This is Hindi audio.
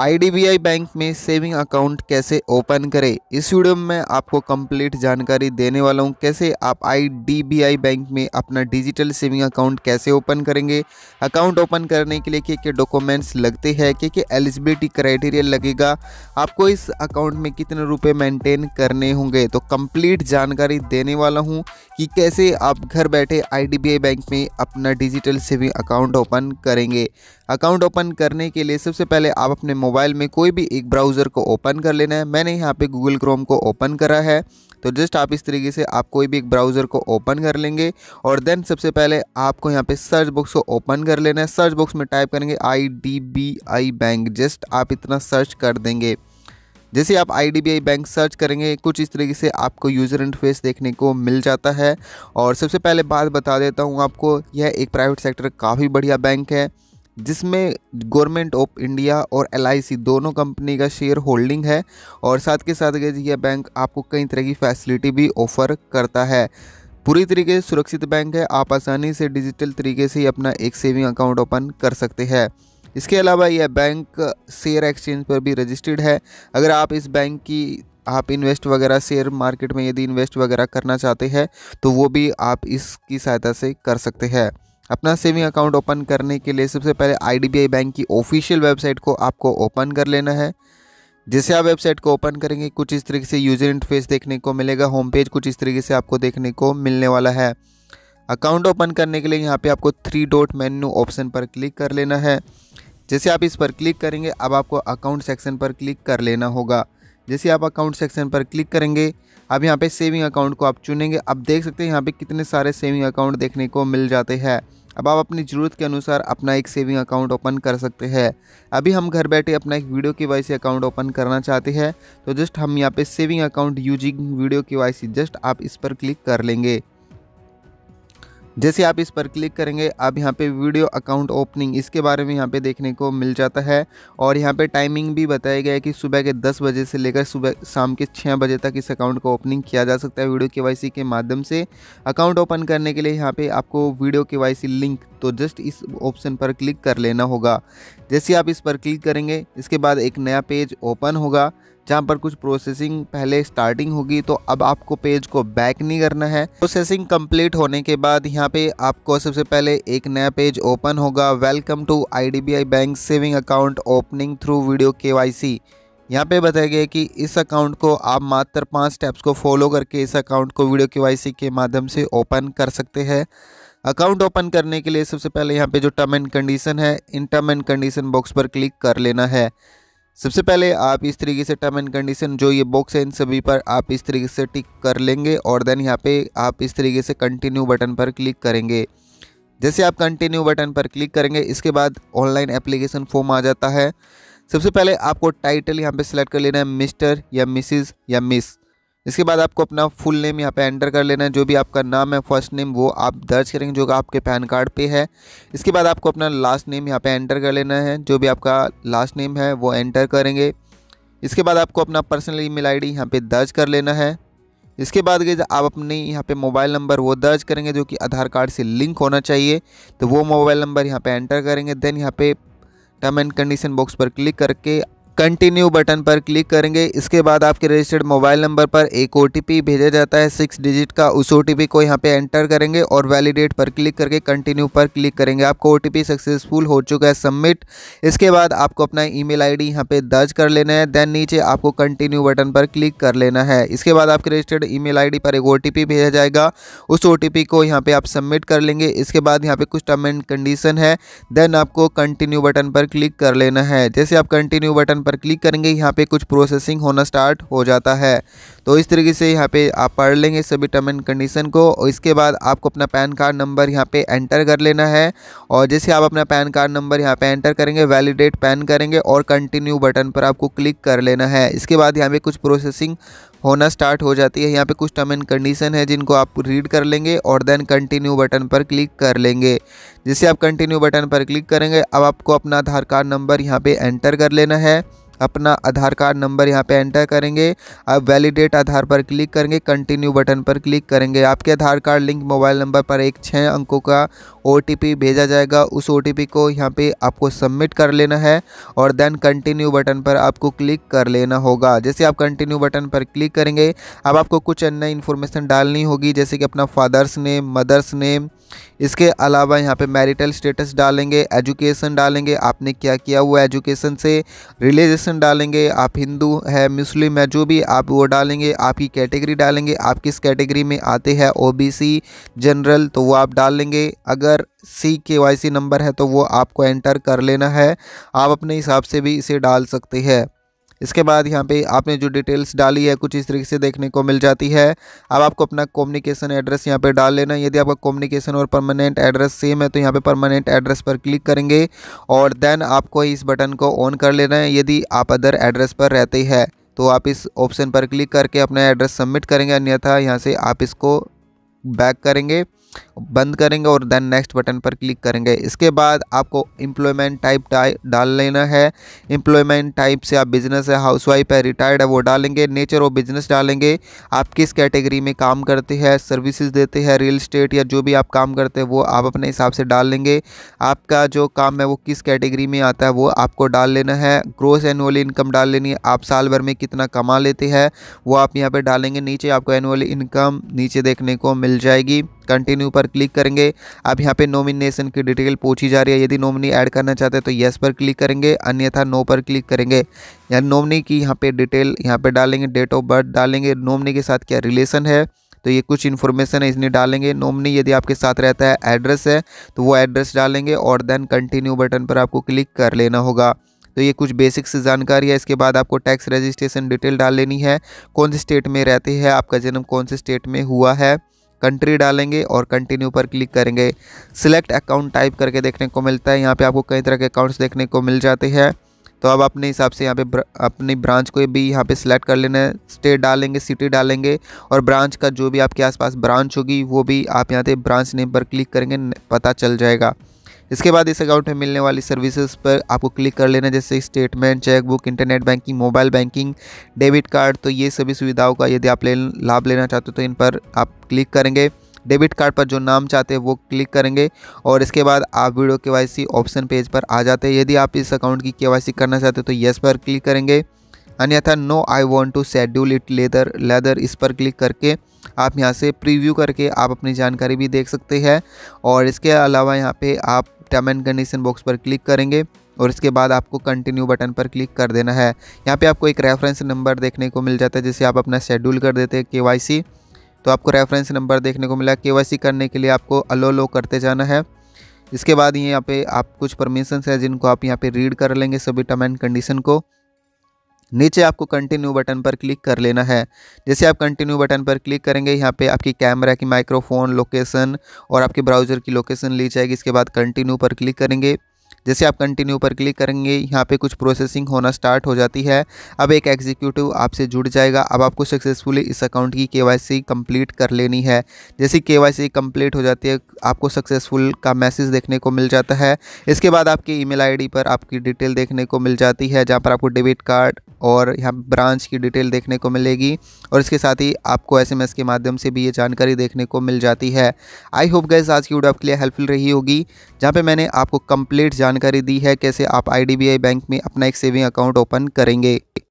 आई बैंक में सेविंग अकाउंट कैसे ओपन करें इस वीडियो में मैं आपको कंप्लीट जानकारी देने वाला हूं कैसे आप आई बैंक में अपना डिजिटल सेविंग अकाउंट कैसे ओपन करेंगे अकाउंट ओपन करने के लिए क्या क्या डॉक्यूमेंट्स लगते हैं क्या क्या एलिजिबिलिटी क्राइटेरिया लगेगा आपको इस अकाउंट में कितने रुपये मेंटेन करने होंगे तो कम्प्लीट जानकारी देने वाला हूँ कि कैसे आप घर बैठे आई बैंक में अपना डिजिटल सेविंग अकाउंट ओपन करेंगे अकाउंट ओपन करने के लिए सबसे पहले आप अपने मोबाइल में कोई भी एक ब्राउज़र को ओपन कर लेना है मैंने यहाँ पे गूगल क्रोम को ओपन करा है तो जस्ट आप इस तरीके से आप कोई भी एक ब्राउज़र को ओपन कर लेंगे और देन सबसे पहले आपको यहाँ पे सर्च बॉक्स को ओपन कर लेना है सर्च बॉक्स में टाइप करेंगे I D B I bank just आप इतना सर्च कर देंगे जैसे आप आई बैंक सर्च करेंगे कुछ इस तरीके से आपको यूज़र इंटरफेस देखने को मिल जाता है और सबसे पहले बात बता देता हूँ आपको यह एक प्राइवेट सेक्टर काफ़ी बढ़िया बैंक है जिसमें गवर्नमेंट ऑफ इंडिया और एल दोनों कंपनी का शेयर होल्डिंग है और साथ के साथ यह बैंक आपको कई तरह की फैसिलिटी भी ऑफर करता है पूरी तरीके से सुरक्षित बैंक है आप आसानी से डिजिटल तरीके से ही अपना एक सेविंग अकाउंट ओपन कर सकते हैं इसके अलावा यह बैंक शेयर एक्सचेंज पर भी रजिस्टर्ड है अगर आप इस बैंक की आप इन्वेस्ट वगैरह शेयर मार्केट में यदि इन्वेस्ट वगैरह करना चाहते हैं तो वो भी आप इसकी सहायता से कर सकते हैं अपना सेविंग अकाउंट ओपन करने के लिए सबसे पहले आई बैंक की ऑफिशियल वेबसाइट को आपको ओपन कर लेना है जैसे आप वेबसाइट को ओपन करेंगे कुछ इस तरीके से यूजर इंटरफेस देखने को मिलेगा होम पेज कुछ इस तरीके से आपको देखने को मिलने वाला है अकाउंट ओपन करने के लिए यहाँ पे आपको थ्री डॉट मेन्यू ऑप्शन पर क्लिक कर लेना है जैसे आप इस पर क्लिक करेंगे अब आपको अकाउंट सेक्शन पर क्लिक कर लेना होगा जैसे आप अकाउंट सेक्शन पर क्लिक करेंगे अब यहाँ पे सेविंग अकाउंट को आप चुनेंगे अब देख सकते हैं यहाँ पे कितने सारे सेविंग अकाउंट देखने को मिल जाते हैं अब आप अपनी ज़रूरत के अनुसार अपना एक सेविंग अकाउंट ओपन कर सकते हैं अभी हम घर बैठे अपना एक video K Y account open करना चाहते हैं तो जस्ट हम यहाँ पे saving account using video K Y just आप इस पर क्लिक कर लेंगे जैसे आप इस पर क्लिक करेंगे आप यहाँ पे वीडियो अकाउंट ओपनिंग इसके बारे में यहाँ पे देखने को मिल जाता है और यहाँ पे टाइमिंग भी बताया गया है कि सुबह के 10 बजे से लेकर सुबह शाम के 6 बजे तक इस अकाउंट को ओपनिंग किया जा सकता है वीडियो के के माध्यम से अकाउंट ओपन करने के लिए यहाँ पे आपको वीडियो के लिंक तो जस्ट इस ऑप्शन पर क्लिक कर लेना होगा जैसे आप इस पर क्लिक करेंगे इसके बाद एक नया पेज ओपन होगा जहाँ पर कुछ प्रोसेसिंग पहले स्टार्टिंग होगी तो अब आपको पेज को बैक नहीं करना है प्रोसेसिंग कंप्लीट होने के बाद यहाँ पे आपको सबसे पहले एक नया पेज ओपन होगा welcome to IDBI bank saving account opening through video KYC यहाँ पे बताया गया कि इस अकाउंट को आप मात्र पाँच स्टेप्स को फॉलो करके इस अकाउंट को वीडियो के के माध्यम से ओपन कर सकते हैं अकाउंट ओपन करने के लिए सबसे पहले यहाँ पर जो टर्म एंड कंडीशन है इन टर्म एंड कंडीशन बॉक्स पर क्लिक कर लेना है सबसे पहले आप इस तरीके से टर्म एंड कंडीशन जो ये बॉक्स है इन सभी पर आप इस तरीके से टिक कर लेंगे और देन यहाँ पे आप इस तरीके से कंटिन्यू बटन पर क्लिक करेंगे जैसे आप कंटिन्यू बटन पर क्लिक करेंगे इसके बाद ऑनलाइन एप्लीकेशन फॉर्म आ जाता है सबसे पहले आपको टाइटल यहाँ पे सिलेक्ट कर लेना है मिस्टर या मिसिज या मिस इसके बाद आपको अपना फुल नेम यहाँ पे एंटर कर लेना है जो भी आपका नाम है फर्स्ट नेम वो आप दर्ज करेंगे जो कि आपके पैन कार्ड पे है इसके बाद आपको अपना लास्ट नेम यहाँ पे एंटर कर लेना है जो भी आपका लास्ट नेम है वो एंटर करेंगे इसके बाद आपको अपना पर्सनल ईमेल डी यहाँ पर दर्ज कर लेना है इसके बाद तो आप अपने यहाँ पर मोबाइल नंबर वो दर्ज करेंगे जो कि आधार कार्ड से लिंक होना चाहिए तो वो मोबाइल नंबर यहाँ पर एंटर करेंगे देन यहाँ पे टर्म एंड कंडीशन बॉक्स पर क्लिक करके कंटिन्यू बटन पर क्लिक करेंगे इसके बाद आपके रजिस्टर्ड मोबाइल नंबर पर एक ओ भेजा जाता है सिक्स डिजिट का उस ओ को यहाँ पे एंटर करेंगे और वैलिडेट पर क्लिक करके कंटिन्यू पर क्लिक करेंगे आपको ओ सक्सेसफुल हो चुका है सबमिट इसके बाद आपको अपना ई मेल आई डी यहाँ पे दर्ज कर लेना है देन नीचे आपको कंटिन्यू बटन पर क्लिक कर लेना है इसके बाद आपके रजिस्टर्ड ई मेल पर एक ओ भेजा जाएगा उस ओ को यहाँ पर आप सबमिट कर लेंगे इसके बाद यहाँ पर कुछ टर्म एंड कंडीशन है देन आपको कंटिन्यू बटन पर क्लिक कर लेना है जैसे आप कंटिन्यू बटन पर क्लिक करेंगे यहाँ पे कुछ प्रोसेसिंग होना स्टार्ट हो जाता है तो इस तरीके से यहाँ पे आप पढ़ लेंगे सभी टर्म एंड कंडीशन को और इसके बाद आपको अपना पैन कार्ड नंबर यहाँ पे एंटर कर लेना है और जैसे आप अपना पैन कार्ड नंबर यहाँ पे एंटर करेंगे वैलिडेट पैन करेंगे और कंटिन्यू बटन पर आपको क्लिक कर लेना है इसके बाद यहाँ पे कुछ प्रोसेसिंग होना स्टार्ट हो जाती है यहाँ पे कुछ टर्म एंड कंडीशन है जिनको आप रीड कर लेंगे और देन कंटिन्यू बटन पर क्लिक कर लेंगे जैसे आप कंटिन्यू बटन पर क्लिक करेंगे अब आपको अपना आधार कार्ड नंबर यहाँ पर एंटर कर लेना है अपना आधार कार्ड नंबर यहाँ पे एंटर करेंगे अब वैलिडेट आधार पर क्लिक करेंगे कंटिन्यू बटन पर क्लिक करेंगे आपके Aadhaar card link mobile number पर एक छः अंकों का ओ भेजा जाएगा उस ओ को यहाँ पे आपको सबमिट कर लेना है और देन कंटिन्यू बटन पर आपको क्लिक कर लेना होगा जैसे आप कंटिन्यू बटन पर क्लिक करेंगे अब आपको कुछ अन्य इन्फॉर्मेशन डालनी होगी जैसे कि अपना फादर्स नेम मदर्स नेम इसके अलावा यहाँ पे मैरिटल स्टेटस डालेंगे एजुकेशन डालेंगे आपने क्या किया हुआ एजुकेशन से रिलीजन डालेंगे आप हिंदू है मुस्लिम है जो भी आप वो डालेंगे आपकी कैटेगरी डालेंगे आप किस कैटेगरी में आते हैं ओबीसी जनरल तो वो आप डाल लेंगे अगर सी के वाई सी नंबर है तो वो आपको एंटर कर लेना है आप अपने हिसाब से भी इसे डाल सकते हैं इसके बाद यहाँ पे आपने जो डिटेल्स डाली है कुछ इस तरीके से देखने को मिल जाती है अब आपको अपना कम्युनिकेशन एड्रेस यहाँ पे डाल लेना यदि आपका कम्युनिकेशन और परमानेंट एड्रेस सेम है तो यहाँ पे परमानेंट एड्रेस पर क्लिक करेंगे और देन आपको इस बटन को ऑन कर लेना है यदि आप अदर एड्रेस पर रहते हैं तो आप इस ऑप्शन पर क्लिक करके अपना एड्रेस सबमिट करेंगे अन्यथा यहाँ से आप इसको बैक करेंगे बंद करेंगे और देन नेक्स्ट बटन पर क्लिक करेंगे इसके बाद आपको इम्प्लॉयमेंट टाइप डाल लेना है एम्प्लॉयमेंट टाइप से आप बिजनेस है हाउसवाइफ है रिटायर्ड है वो डालेंगे नेचर ऑफ बिजनेस डालेंगे आप किस कैटेगरी में काम करते हैं सर्विसेज देते हैं रियल स्टेट या जो भी आप काम करते हैं वो आप अपने हिसाब से डाल लेंगे आपका जो काम है वो किस कैटेगरी में आता है वो आपको डाल लेना है ग्रोस एनुअल इनकम डाल लेनी है आप साल भर में कितना कमा लेते हैं वो आप यहाँ पर डालेंगे नीचे आपको एनुअल इनकम नीचे देखने को मिल जाएगी कंटिन्यू पर पर क्लिक करेंगे अब यहाँ पे नॉमिनेशन की डिटेल पूछी जा रही है यदि नॉमिनी ऐड करना चाहते हैं तो येस पर क्लिक करेंगे अन्यथा नो पर क्लिक करेंगे या नॉमिनी की यहाँ पे डिटेल यहाँ पे डालेंगे डेट ऑफ बर्थ डालेंगे नॉमिनी के साथ क्या रिलेशन है तो ये कुछ इन्फॉर्मेशन है इसलिए डालेंगे नॉमिनी यदि आपके साथ रहता है एड्रेस है तो वो एड्रेस डालेंगे और देन कंटिन्यू बटन पर आपको क्लिक कर लेना होगा तो ये कुछ बेसिक्स जानकारी है इसके बाद आपको टैक्स रजिस्ट्रेशन डिटेल डाल लेनी है कौन से स्टेट में रहते हैं आपका जन्म कौन से स्टेट में हुआ है कंट्री डालेंगे और कंटिन्यू पर क्लिक करेंगे सिलेक्ट अकाउंट टाइप करके देखने को मिलता है यहाँ पे आपको कई तरह के अकाउंट्स देखने को मिल जाते हैं तो अब अपने हिसाब से यहाँ पे ब्र, अपनी ब्रांच को भी यहाँ पे सिलेक्ट कर लेना है स्टेट डालेंगे सिटी डालेंगे और ब्रांच का जो भी आपके आसपास ब्रांच होगी वो भी आप यहाँ पे ब्रांच नेम पर क्लिक करेंगे पता चल जाएगा इसके बाद इस अकाउंट में मिलने वाली सर्विसेज पर आपको क्लिक कर लेना जैसे statement chequebook internet banking mobile banking debit card तो ये सभी सुविधाओं का यदि आप ले लाभ लेना चाहते हो तो इन पर आप क्लिक करेंगे डेबिट कार्ड पर जो नाम चाहते हैं वो क्लिक करेंगे और इसके बाद आप वीडियो के ऑप्शन पेज पर आ जाते हैं यदि आप इस अकाउंट की के करना चाहते हो तो येस पर क्लिक करेंगे अन्यथा no I want to schedule it later later इस पर क्लिक करके आप यहाँ से प्रीव्यू करके आप अपनी जानकारी भी देख सकते हैं और इसके अलावा यहाँ पे आप टर्म एंड कंडीशन बॉक्स पर क्लिक करेंगे और इसके बाद आपको कंटिन्यू बटन पर क्लिक कर देना है यहाँ पे आपको एक रेफरेंस नंबर देखने को मिल जाता है जिसे आप अपना शेड्यूल कर देते हैं के तो आपको रेफरेंस नंबर देखने को मिला के करने के लिए आपको अलो लो करते जाना है इसके बाद यहाँ पे आप कुछ परमिशंस है जिनको आप यहाँ पे रीड कर लेंगे सभी टर्म एंड कंडीशन को नीचे आपको कंटिन्यू बटन पर क्लिक कर लेना है जैसे आप कंटिन्यू बटन पर क्लिक करेंगे यहाँ पे आपकी कैमरा की माइक्रोफोन लोकेशन और आपके ब्राउज़र की लोकेशन ली जाएगी इसके बाद कंटिन्यू पर क्लिक करेंगे जैसे आप कंटिन्यू पर क्लिक करेंगे यहाँ पे कुछ प्रोसेसिंग होना स्टार्ट हो जाती है अब एक एग्जीक्यूटिव आपसे जुड़ जाएगा अब आपको सक्सेसफुली इस अकाउंट की केवाईसी कंप्लीट कर लेनी है जैसे केवाईसी कंप्लीट हो जाती है आपको सक्सेसफुल का मैसेज देखने को मिल जाता है इसके बाद आपकी ईमेल आईडी पर आपकी डिटेल देखने को मिल जाती है जहाँ पर आपको डेबिट कार्ड और यहाँ ब्रांच की डिटेल देखने को मिलेगी और इसके साथ ही आपको एसएमएस के माध्यम से भी ये जानकारी देखने को मिल जाती है आई होप गैस आज की वीडियो आपके लिए हेल्पफुल रही होगी जहाँ पे मैंने आपको कंप्लीट जानकारी दी है कैसे आप आई बैंक में अपना एक सेविंग अकाउंट ओपन करेंगे